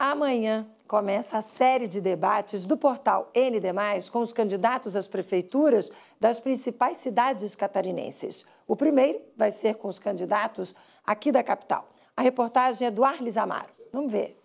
Amanhã começa a série de debates do portal ND, com os candidatos às prefeituras das principais cidades catarinenses. O primeiro vai ser com os candidatos aqui da capital. A reportagem é do Arles Amaro. Vamos ver.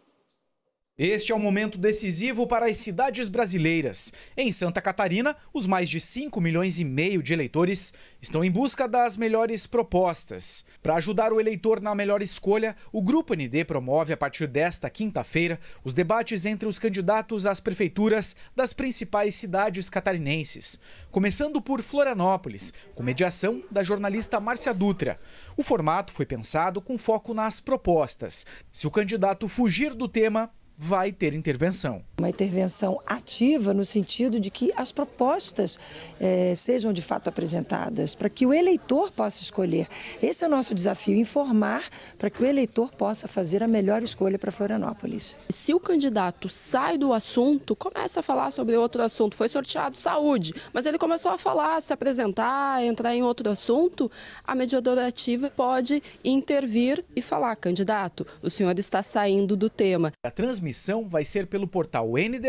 Este é o um momento decisivo para as cidades brasileiras. Em Santa Catarina, os mais de 5 milhões e meio de eleitores estão em busca das melhores propostas. Para ajudar o eleitor na melhor escolha, o Grupo ND promove a partir desta quinta-feira os debates entre os candidatos às prefeituras das principais cidades catarinenses, começando por Florianópolis, com mediação da jornalista Márcia Dutra. O formato foi pensado com foco nas propostas. Se o candidato fugir do tema, vai ter intervenção. Uma intervenção ativa no sentido de que as propostas eh, sejam de fato apresentadas, para que o eleitor possa escolher. Esse é o nosso desafio, informar para que o eleitor possa fazer a melhor escolha para Florianópolis. Se o candidato sai do assunto, começa a falar sobre outro assunto, foi sorteado saúde, mas ele começou a falar, se apresentar, entrar em outro assunto, a mediadora ativa pode intervir e falar, candidato, o senhor está saindo do tema. A transmissão vai ser pelo portal ND,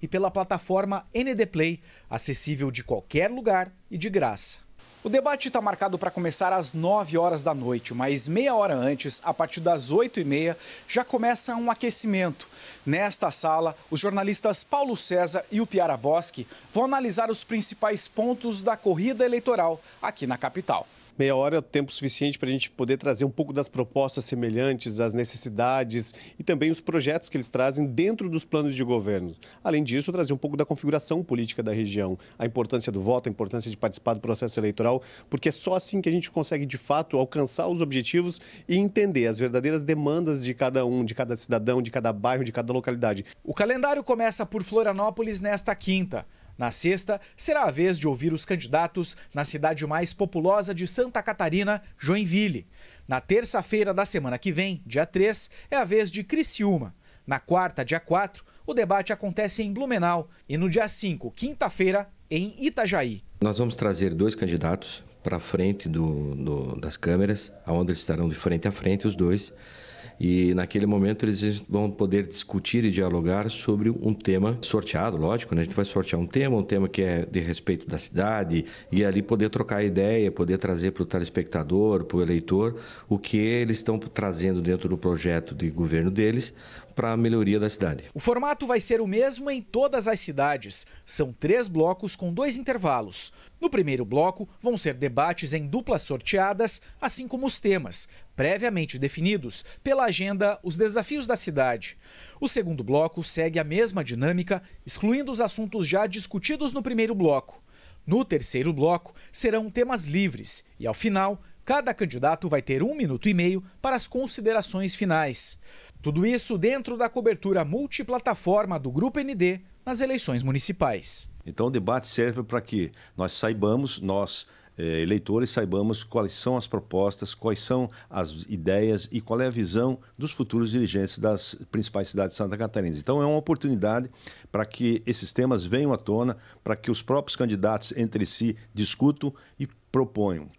e pela plataforma ND Play, acessível de qualquer lugar e de graça. O debate está marcado para começar às 9 horas da noite, mas meia hora antes, a partir das 8 e meia, já começa um aquecimento. Nesta sala, os jornalistas Paulo César e o Piara Bosque vão analisar os principais pontos da corrida eleitoral aqui na capital meia hora é o tempo suficiente para a gente poder trazer um pouco das propostas semelhantes, as necessidades e também os projetos que eles trazem dentro dos planos de governo. Além disso, trazer um pouco da configuração política da região, a importância do voto, a importância de participar do processo eleitoral, porque é só assim que a gente consegue, de fato, alcançar os objetivos e entender as verdadeiras demandas de cada um, de cada cidadão, de cada bairro, de cada localidade. O calendário começa por Florianópolis nesta quinta. Na sexta, será a vez de ouvir os candidatos na cidade mais populosa de Santa Catarina, Joinville. Na terça-feira da semana que vem, dia 3, é a vez de Criciúma. Na quarta, dia 4, o debate acontece em Blumenau e no dia 5, quinta-feira, em Itajaí. Nós vamos trazer dois candidatos para frente do, do, das câmeras, onde eles estarão de frente a frente os dois. E naquele momento eles vão poder discutir e dialogar sobre um tema sorteado, lógico, né? A gente vai sortear um tema, um tema que é de respeito da cidade, e ali poder trocar ideia, poder trazer para o telespectador, para o eleitor, o que eles estão trazendo dentro do projeto de governo deles, para a melhoria da cidade. O formato vai ser o mesmo em todas as cidades. São três blocos com dois intervalos. No primeiro bloco, vão ser debates em duplas sorteadas, assim como os temas, previamente definidos pela agenda Os Desafios da Cidade. O segundo bloco segue a mesma dinâmica, excluindo os assuntos já discutidos no primeiro bloco. No terceiro bloco, serão temas livres e, ao final, Cada candidato vai ter um minuto e meio para as considerações finais. Tudo isso dentro da cobertura multiplataforma do Grupo ND nas eleições municipais. Então o debate serve para que nós saibamos, nós eh, eleitores saibamos quais são as propostas, quais são as ideias e qual é a visão dos futuros dirigentes das principais cidades de Santa Catarina. Então é uma oportunidade para que esses temas venham à tona, para que os próprios candidatos entre si discutam e proponham